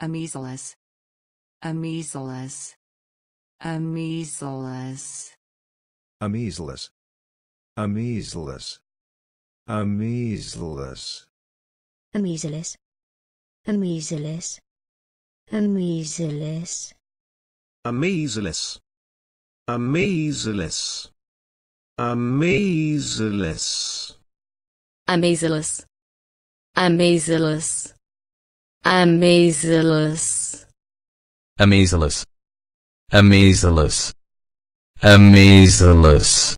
Amezalus. Amezalus. Amezalus. Amezalus. Amezalus. Amezalus. Amezalus. Amezalus. Amezalus. Amezalus. Amezalus. Amazilus. Amazilus. Amazilus. Amazilus. Amazilus. Amazilus. Amazilus.